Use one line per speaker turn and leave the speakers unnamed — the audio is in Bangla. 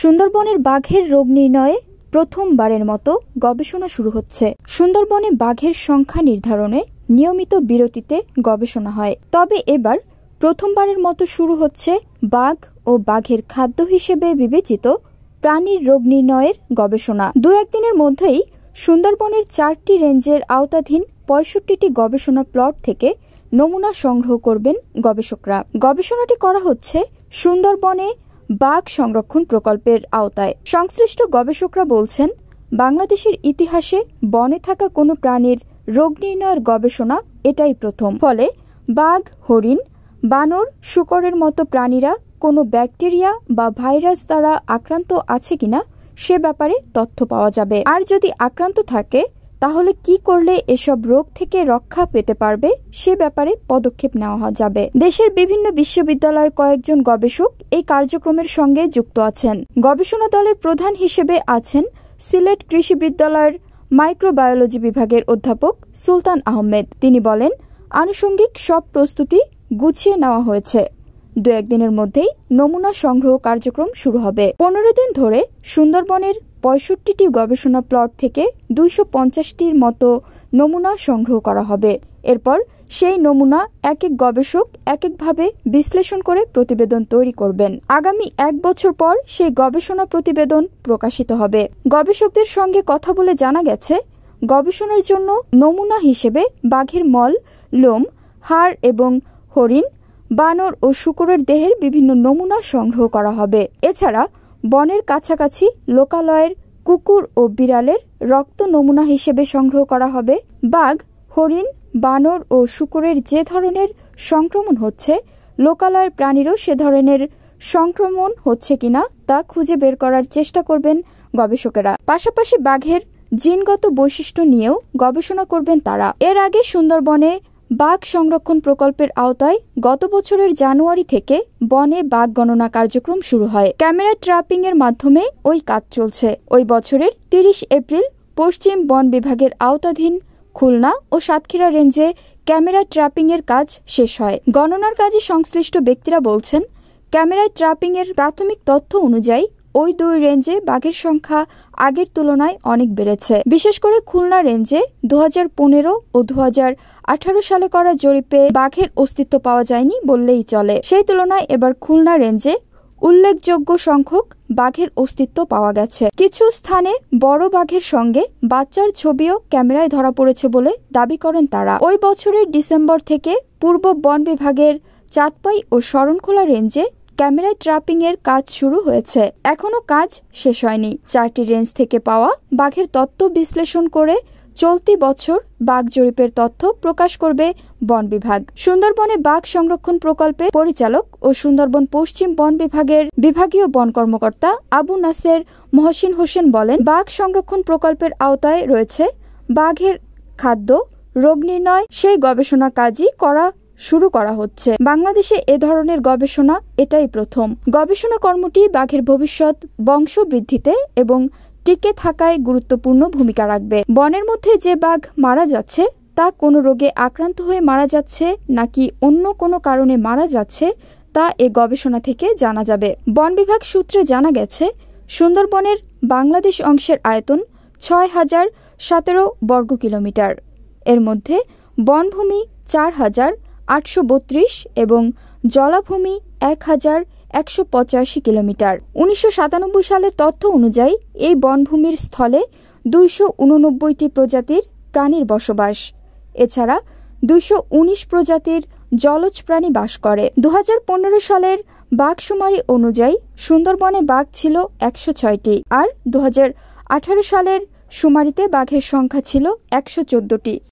সুন্দরবনের বাঘের রোগ নির্ণয়ে প্রথমবারের মতো গবেষণা শুরু হচ্ছে সুন্দরবনে বাঘের সংখ্যা নির্ধারণে নিয়মিত বিরতিতে গবেষণা হয় তবে এবার প্রথমবারের মতো শুরু হচ্ছে বাঘ ও বাঘের খাদ্য হিসেবে বিবেচিত প্রাণীর রোগ নির্ণয়ের গবেষণা দু একদিনের মধ্যেই সুন্দরবনের চারটি রেঞ্জের আওতাধীন পঁয়ষট্টিটি গবেষণা প্লট থেকে নমুনা সংগ্রহ করবেন গবেষকরা গবেষণাটি করা হচ্ছে সুন্দরবনে বাঘ সংরক্ষণ প্রকল্পের আওতায় সংশ্লিষ্ট গবেষকরা বলছেন বাংলাদেশের ইতিহাসে বনে থাকা কোনো প্রাণীর রোগ নির্ণয়ের গবেষণা এটাই প্রথম ফলে বাঘ হরিণ বানর শুকরের মতো প্রাণীরা কোনো ব্যাকটেরিয়া বা ভাইরাস দ্বারা আক্রান্ত আছে কিনা সে ব্যাপারে তথ্য পাওয়া যাবে আর যদি আক্রান্ত থাকে তাহলে কি করলে এসব রোগ থেকে রক্ষা পেতে পারবে সে ব্যাপারে পদক্ষেপ নেওয়া যাবে দেশের বিভিন্ন বিশ্ববিদ্যালয়ের কয়েকজন গবেষক এই কার্যক্রমের সঙ্গে যুক্ত আছেন গবেষণা দলের প্রধান হিসেবে আছেন সিলেট কৃষি বিদ্যালয়ের মাইক্রোবায়োলজি বিভাগের অধ্যাপক সুলতান আহমেদ তিনি বলেন আনুষঙ্গিক সব প্রস্তুতি গুছিয়ে নেওয়া হয়েছে দু একদিনের মধ্যেই নমুনা সংগ্রহ কার্যক্রম শুরু হবে পনেরো দিন ধরে সুন্দরবনের পঁয়ষট্টিটি গবেষণা প্লট থেকে দুইশো পঞ্চাশটির মতো নমুনা সংগ্রহ করা হবে এরপর সেই নমুনা এক এক গবেষক এক একভাবে বিশ্লেষণ করে প্রতিবেদন তৈরি করবেন আগামী এক বছর পর সেই গবেষণা প্রতিবেদন প্রকাশিত হবে গবেষকদের সঙ্গে কথা বলে জানা গেছে গবেষণার জন্য নমুনা হিসেবে বাঘের মল লোম হাড় এবং হরিণ বানর ও শুকুরের দেহের বিভিন্ন নমুনা সংগ্রহ করা হবে এছাড়া বনের কাছাকাছি লোকালয়ের কুকুর ও বিড়ালের রক্ত নমুনা হিসেবে সংগ্রহ করা হবে বাঘ হরিণ বানর ও শুকুরের যে ধরনের সংক্রমণ হচ্ছে লোকালয়ের প্রাণীরও সে ধরনের সংক্রমণ হচ্ছে কিনা তা খুঁজে বের করার চেষ্টা করবেন গবেষকেরা পাশাপাশি বাঘের জিনগত বৈশিষ্ট্য নিয়েও গবেষণা করবেন তারা এর আগে সুন্দরবনে বাঘ সংরক্ষণ প্রকল্পের আওতায় গত বছরের জানুয়ারি থেকে বনে বাঘ গণনা কার্যক্রম শুরু হয় ক্যামেরা ট্র্যাপিং এর মাধ্যমে ওই কাজ চলছে ওই বছরের তিরিশ এপ্রিল পশ্চিম বন বিভাগের আওতাধীন খুলনা ও সাতক্ষীরা রেঞ্জে ক্যামেরা ট্র্যাপিং এর কাজ শেষ হয় গণনার কাজে সংশ্লিষ্ট ব্যক্তিরা বলছেন ক্যামেরায় ট্র্যাপিং এর প্রাথমিক তথ্য অনুযায়ী ওই দুই রেঞ্জে বাঘের সংখ্যা আগের তুলনায় অনেক বেড়েছে বিশেষ করে খুলনা রেঞ্জে দু ও দু সালে করা জরিপে বাঘের অস্তিত্ব পাওয়া যায়নি বললেই চলে সেই তুলনায় এবার খুলনা রেঞ্জে উল্লেখযোগ্য সংখ্যক বাঘের অস্তিত্ব পাওয়া গেছে কিছু স্থানে বড় বাঘের সঙ্গে বাচ্চার ছবিও ক্যামেরায় ধরা পড়েছে বলে দাবি করেন তারা ওই বছরের ডিসেম্বর থেকে পূর্ব বন বিভাগের চাঁদপাই ও শরণখোলা রেঞ্জে ক্যামেরায় ট্রাপিং এর কাজ শুরু হয়েছে এখনো কাজ শেষ হয়নি চারটি রেঞ্জ থেকে পাওয়া বাঘের তত্ত্ব বিশ্লেষণ করে চলতি বছর বাঘ জরিপের তথ্য প্রকাশ করবে বন বিভাগ সুন্দরবনে বাঘ সংরক্ষণ প্রকল্পের পরিচালক ও সুন্দরবন পশ্চিম বন বিভাগের বিভাগীয় বন কর্মকর্তা আবু নাসের মহসিন হোসেন বলেন বাঘ সংরক্ষণ প্রকল্পের আওতায় রয়েছে বাঘের খাদ্য রোগ নির্ণয় সেই গবেষণা কাজই করা শুরু করা হচ্ছে বাংলাদেশে এ ধরনের গবেষণা এটাই প্রথম গবেষণা কর্মটি বাঘের ভবিষ্যৎ বংশবৃদ্ধিতে এবং টিকে থাকায় গুরুত্বপূর্ণ ভূমিকা রাখবে বনের মধ্যে যে বাঘ মারা যাচ্ছে তা কোনো রোগে আক্রান্ত হয়ে মারা যাচ্ছে নাকি অন্য কোনো কারণে মারা যাচ্ছে তা এ গবেষণা থেকে জানা যাবে বন বিভাগ সূত্রে জানা গেছে সুন্দরবনের বাংলাদেশ অংশের আয়তন ছয় হাজার সতেরো বর্গ কিলোমিটার এর মধ্যে বনভূমি চার হাজার আটশো বত্রিশ এবং জলাভূমি এক হাজার একশো পঁচাশি কিলোমিটার উনিশশো সাতানব্বই সালের তথ্য অনুযায়ী এই বনভূমির স্থলে দুইশো উননব্বইটি প্রজাতির প্রাণীর বসবাস এছাড়া দুইশো উনিশ প্রজাতির জলজ প্রাণী বাস করে দু সালের বাঘ অনুযায়ী সুন্দরবনে বাঘ ছিল একশো ছয়টি আর দু সালের শুমারিতে বাঘের সংখ্যা ছিল একশো চোদ্দটি